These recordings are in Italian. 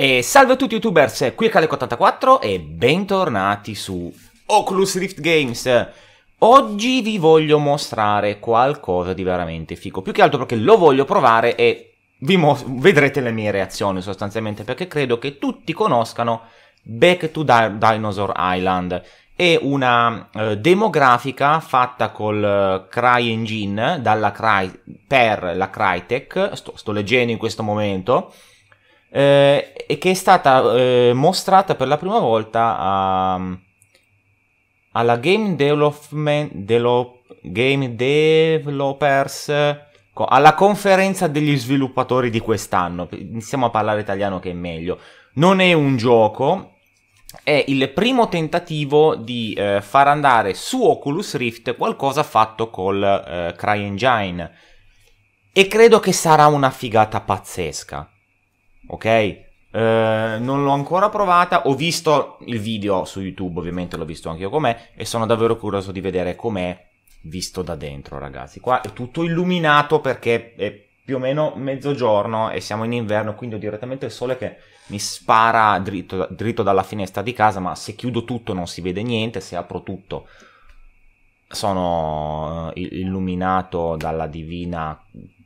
E salve a tutti youtubers, qui è Caleco84 e bentornati su Oculus Rift Games. Oggi vi voglio mostrare qualcosa di veramente fico, più che altro perché lo voglio provare e vi vedrete le mie reazioni sostanzialmente, perché credo che tutti conoscano Back to Di Dinosaur Island. È una eh, demografica fatta col eh, CryEngine dalla Cry per la Crytek, sto, sto leggendo in questo momento, eh, e che è stata eh, mostrata per la prima volta a, alla Game, Development, Delo, Game Developers alla conferenza degli sviluppatori di quest'anno. Iniziamo a parlare italiano che è meglio. Non è un gioco, è il primo tentativo di eh, far andare su Oculus Rift qualcosa fatto col eh, CryEngine. E credo che sarà una figata pazzesca ok? Uh, non l'ho ancora provata, ho visto il video su YouTube, ovviamente l'ho visto anche io com'è e sono davvero curioso di vedere com'è visto da dentro, ragazzi. Qua è tutto illuminato perché è più o meno mezzogiorno e siamo in inverno, quindi ho direttamente il sole che mi spara dritto, dritto dalla finestra di casa, ma se chiudo tutto non si vede niente, se apro tutto sono eh, illuminato dalla divina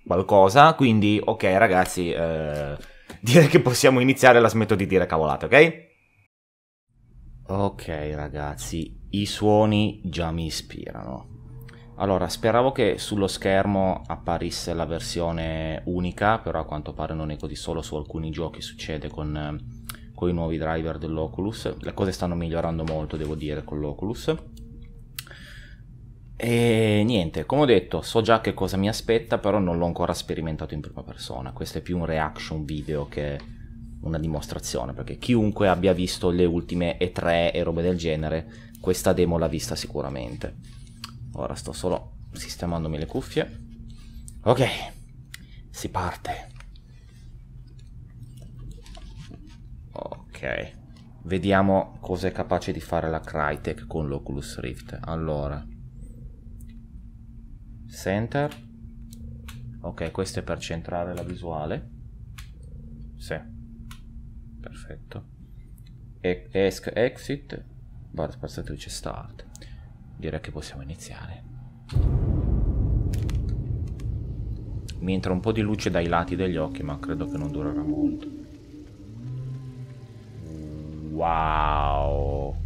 qualcosa, quindi ok ragazzi... Eh direi che possiamo iniziare la smetto di dire cavolate, ok? Ok ragazzi, i suoni già mi ispirano. Allora, speravo che sullo schermo apparisse la versione unica, però a quanto pare non è così ecco solo su alcuni giochi succede con, eh, con i nuovi driver dell'Oculus. Le cose stanno migliorando molto, devo dire, con l'Oculus. E niente, come ho detto, so già che cosa mi aspetta, però non l'ho ancora sperimentato in prima persona. Questo è più un reaction video che una dimostrazione, perché chiunque abbia visto le ultime E3 e robe del genere, questa demo l'ha vista sicuramente. Ora sto solo sistemandomi le cuffie. Ok, si parte. Ok, vediamo cosa è capace di fare la Crytek con l'Oculus Rift. Allora center ok questo è per centrare la visuale sì perfetto ESC exit barra spazzatrice start direi che possiamo iniziare mi entra un po' di luce dai lati degli occhi ma credo che non durerà molto wow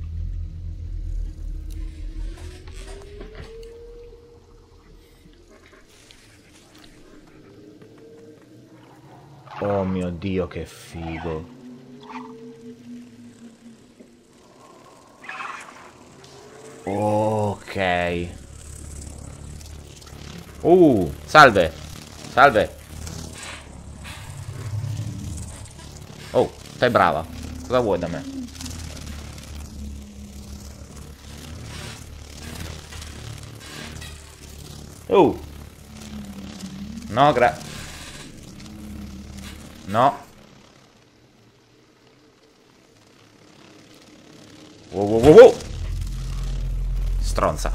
Oh mio dio, che figo. Ok. Uh, salve. Salve. Oh, stai brava. Cosa vuoi da me? Oh. No, grazie. No. Wow, wow, wow, Stronza.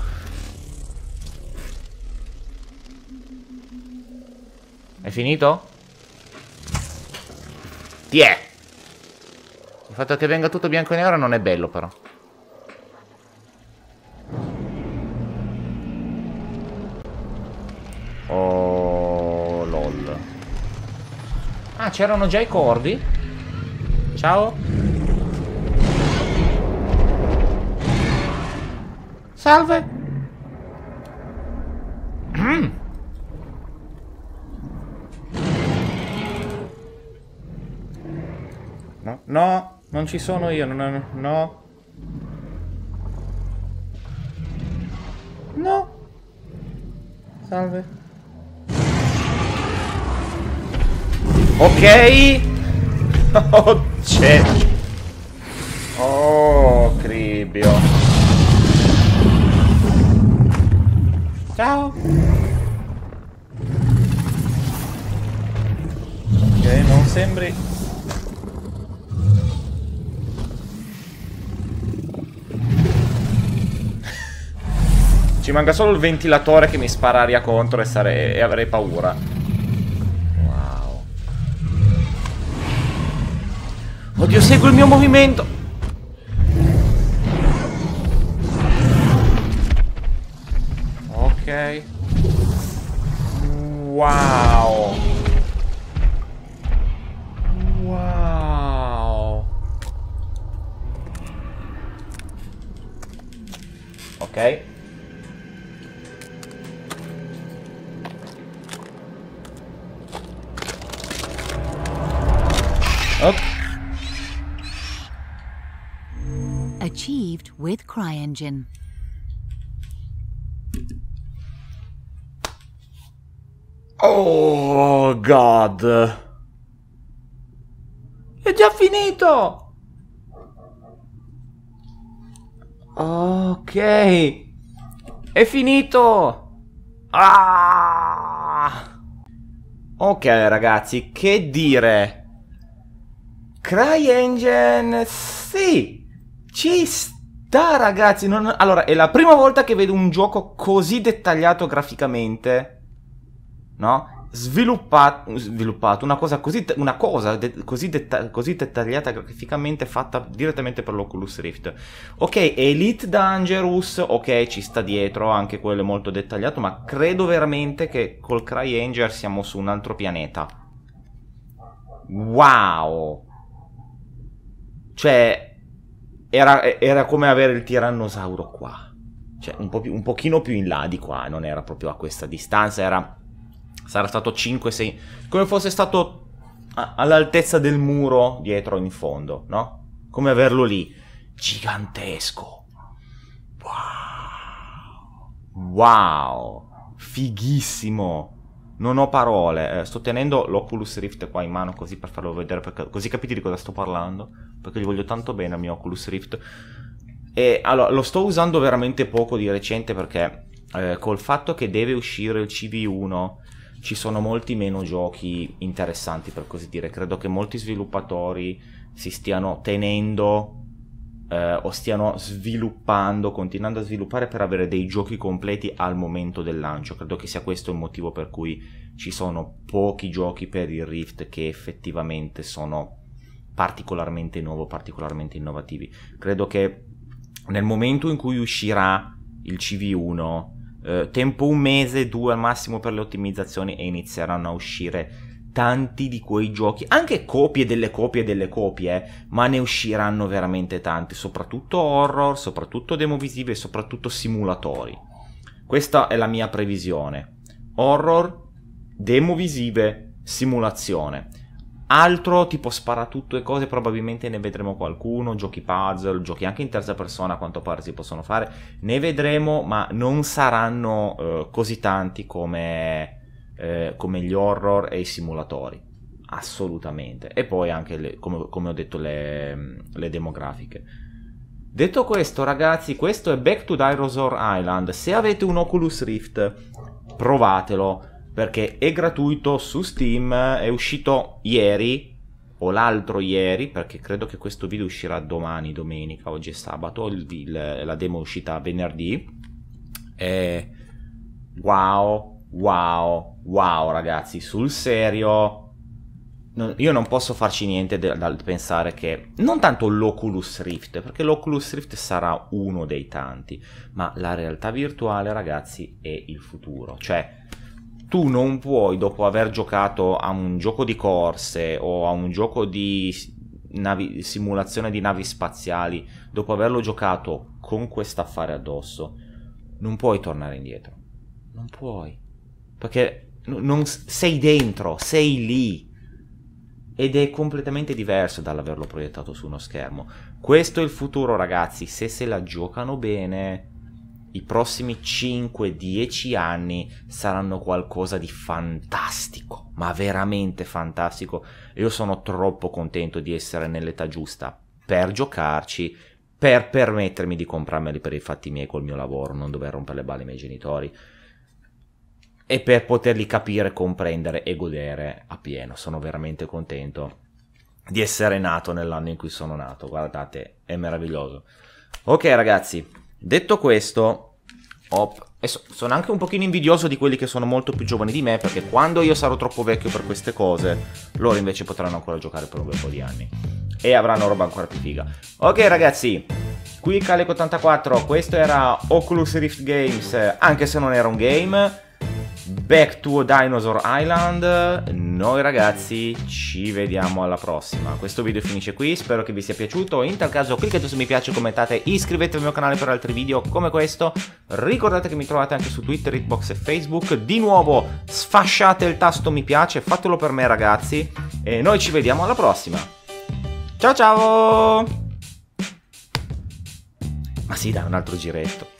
È finito? Ti è! Il fatto che venga tutto bianco e nero non è bello però. Oh. Ah, c'erano già i cordi? Ciao? Salve! Mm. No, no, non ci sono io, non è... No. No. Salve. Ok. Oh, c'è. Oh, cribio. Ciao. Ok, non sembri... Ci manca solo il ventilatore che mi spara aria contro e, sarei... e avrei paura. Oddio, segue il mio movimento. Ok. Wow. Wow. Ok. Ok. achieved with CryEngine. Oh god. È già finito. Ok. È finito. Ah! Ok ragazzi, che dire? CryEngine sì, ci sta, ragazzi. Non... Allora, è la prima volta che vedo un gioco così dettagliato graficamente. No? Sviluppato, sviluppato una cosa così, una cosa de così, detta così, dettagliata graficamente fatta direttamente per l'Oculus Rift. Ok, Elite Dangerous, ok, ci sta dietro, anche quello è molto dettagliato, ma credo veramente che col CryEngine siamo su un altro pianeta. Wow! Cioè, era, eh, era come avere il tirannosauro qua. Cioè, un, po più, un pochino più in là di qua, non era proprio a questa distanza, era... Sarà stato 5-6... Come fosse stato all'altezza del muro dietro in fondo, no? Come averlo lì. Gigantesco. Wow. Wow. Fighissimo non ho parole. Eh, sto tenendo l'Oculus Rift qua in mano così per farlo vedere, perché, così capite di cosa sto parlando. Perché gli voglio tanto bene al mio Oculus Rift. E allora, lo sto usando veramente poco di recente perché eh, col fatto che deve uscire il CV1 ci sono molti meno giochi interessanti per così dire. Credo che molti sviluppatori si stiano tenendo eh, o stiano sviluppando, continuando a sviluppare per avere dei giochi completi al momento del lancio. Credo che sia questo il motivo per cui ci sono pochi giochi per il Rift che effettivamente sono particolarmente nuovi, particolarmente innovativi. Credo che nel momento in cui uscirà il CV1, eh, tempo un mese, due al massimo per le ottimizzazioni e inizieranno a uscire tanti di quei giochi, anche copie delle copie delle copie, eh, ma ne usciranno veramente tanti, soprattutto horror, soprattutto demo visive, e soprattutto simulatori. Questa è la mia previsione. Horror, demo visive, simulazione. Altro tipo sparatutto e cose, probabilmente ne vedremo qualcuno, giochi puzzle, giochi anche in terza persona a quanto pare si possono fare, ne vedremo, ma non saranno eh, così tanti come eh, come gli horror e i simulatori assolutamente e poi anche le, come, come, ho detto le, le, demografiche detto questo ragazzi questo è Back to Dinosaur Island se avete un Oculus Rift provatelo perché è gratuito su Steam è uscito ieri o l'altro ieri perché credo che questo video uscirà domani domenica oggi è sabato il, il, la demo è uscita venerdì e wow Wow, wow ragazzi, sul serio... Non, io non posso farci niente dal pensare che... Non tanto l'Oculus Rift, perché l'Oculus Rift sarà uno dei tanti, ma la realtà virtuale ragazzi è il futuro. Cioè, tu non puoi, dopo aver giocato a un gioco di corse o a un gioco di navi, simulazione di navi spaziali, dopo averlo giocato con quest'affare addosso, non puoi tornare indietro. Non puoi. Perché non, sei dentro, sei lì. Ed è completamente diverso dall'averlo proiettato su uno schermo. Questo è il futuro, ragazzi. Se se la giocano bene, i prossimi 5-10 anni saranno qualcosa di fantastico. Ma veramente fantastico. Io sono troppo contento di essere nell'età giusta per giocarci per permettermi di comprarmeli per i fatti miei col mio lavoro, non dover rompere le balle ai miei genitori e per poterli capire, comprendere e godere a pieno. Sono veramente contento di essere nato nell'anno in cui sono nato. Guardate, è meraviglioso. Ok ragazzi, detto questo, op, sono anche un pochino invidioso di quelli che sono molto più giovani di me perché quando io sarò troppo vecchio per queste cose, loro invece potranno ancora giocare per un bel po' di anni e avranno roba ancora più figa. Ok ragazzi, qui Calico 84, questo era Oculus Rift Games, anche se non era un game Back to Dinosaur Island. Noi ragazzi ci vediamo alla prossima. Questo video finisce qui, spero che vi sia piaciuto. In tal caso cliccate su mi piace, commentate, iscrivetevi al mio canale per altri video come questo. Ricordate che mi trovate anche su Twitter, Hitbox e Facebook. Di nuovo sfasciate il tasto mi piace, fatelo per me ragazzi. E noi ci vediamo alla prossima. Ciao ciao! Ma sì, dai, un altro giretto.